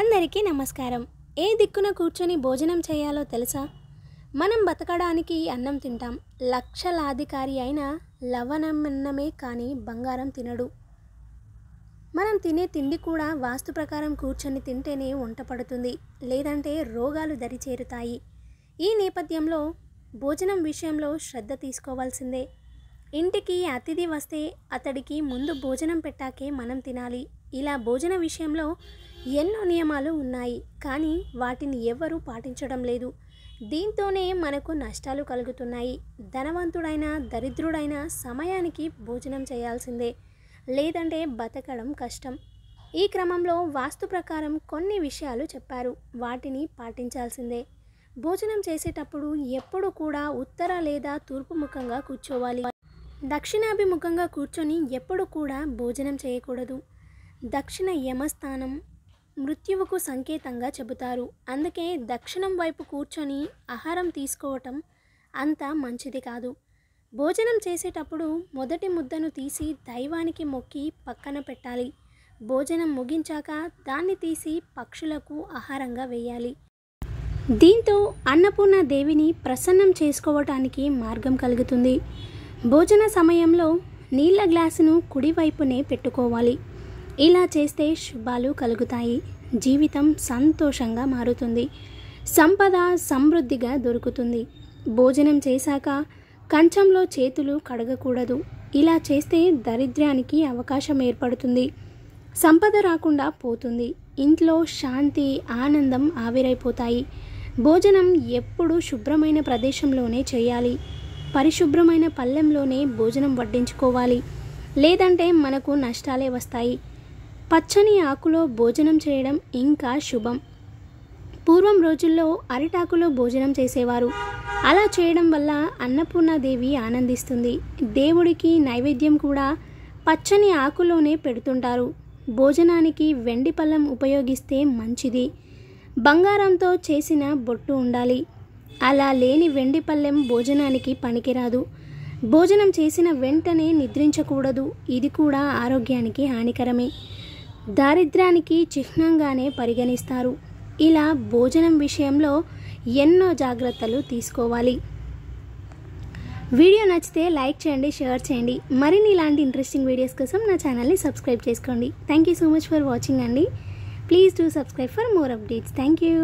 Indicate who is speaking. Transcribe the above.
Speaker 1: అందరికీ నమస్కారం ఏ దిక్కున కూర్చొని భోజనం చేయాలో తెలుసా మనం బతకడానికి అన్నం తింటాం లక్షలాధికారి అయిన లవణమన్నమే కానీ బంగారం తినడు మనం తినే తిండి కూడా వాస్తు ప్రకారం కూర్చొని తింటేనే వంట పడుతుంది లేదంటే రోగాలు దరిచేరుతాయి ఈ నేపథ్యంలో భోజనం విషయంలో శ్రద్ధ తీసుకోవాల్సిందే ఇంటికి అతిథి వస్తే అతడికి ముందు భోజనం పెట్టాకే మనం తినాలి ఇలా భోజన విషయంలో ఎన్నో నియమాలు ఉన్నాయి కానీ వాటిని ఎవ్వరూ పాటించడం లేదు దీంతోనే మనకు నష్టాలు కలుగుతున్నాయి ధనవంతుడైన దరిద్రుడైన సమయానికి భోజనం చేయాల్సిందే లేదంటే బతకడం కష్టం ఈ క్రమంలో వాస్తు ప్రకారం కొన్ని విషయాలు చెప్పారు వాటిని పాటించాల్సిందే భోజనం చేసేటప్పుడు ఎప్పుడు కూడా ఉత్తర లేదా తూర్పు ముఖంగా కూర్చోవాలి దక్షిణాభిముఖంగా కూర్చొని ఎప్పుడు కూడా భోజనం చేయకూడదు దక్షిణ యమస్థానం మృత్యువుకు సంకేతంగా చెబుతారు అందుకే దక్షిణం వైపు కూర్చొని ఆహారం తీసుకోవటం అంత మంచిది కాదు భోజనం చేసేటప్పుడు మొదటి ముద్దను తీసి దైవానికి మొక్కి పక్కన పెట్టాలి భోజనం ముగించాక దాన్ని తీసి పక్షులకు ఆహారంగా వేయాలి దీంతో అన్నపూర్ణ దేవిని ప్రసన్నం చేసుకోవటానికి మార్గం కలుగుతుంది భోజన సమయంలో నీళ్ల గ్లాసును కుడివైపునే పెట్టుకోవాలి ఇలా చేస్తే శుభాలు కలుగుతాయి జీవితం సంతోషంగా మారుతుంది సంపద సమృద్ధిగా దొరుకుతుంది భోజనం చేశాక కంచంలో చేతులు కడగకూడదు ఇలా చేస్తే దరిద్రానికి అవకాశం ఏర్పడుతుంది సంపద రాకుండా పోతుంది ఇంట్లో శాంతి ఆనందం ఆవిరైపోతాయి భోజనం ఎప్పుడు శుభ్రమైన ప్రదేశంలోనే చేయాలి పరిశుభ్రమైన పళ్ళెంలోనే భోజనం వడ్డించుకోవాలి లేదంటే మనకు నష్టాలే వస్తాయి పచ్చని ఆకులో భోజనం చేయడం ఇంకా శుభం పూర్వం రోజుల్లో అరిటాకులో భోజనం చేసేవారు అలా చేయడం వల్ల అన్నపూర్ణాదేవి ఆనందిస్తుంది దేవుడికి నైవేద్యం కూడా పచ్చని ఆకులోనే పెడుతుంటారు భోజనానికి వెండి పళ్ళం ఉపయోగిస్తే మంచిది బంగారంతో చేసిన బొట్టు ఉండాలి అలా లేని వెండి పళ్ళెం భోజనానికి పనికిరాదు భోజనం చేసిన వెంటనే నిద్రించకూడదు ఇది కూడా ఆరోగ్యానికి హానికరమే దారిద్ర్యానికి చిహ్నంగానే పరిగణిస్తారు ఇలా భోజనం విషయంలో ఎన్నో జాగ్రత్తలు తీసుకోవాలి వీడియో నచ్చితే లైక్ చేయండి షేర్ చేయండి మరిన్ని ఇలాంటి ఇంట్రెస్టింగ్ వీడియోస్ కోసం నా ఛానల్ని సబ్స్క్రైబ్ చేసుకోండి thank you so much for watching అండి please do subscribe for more updates thank you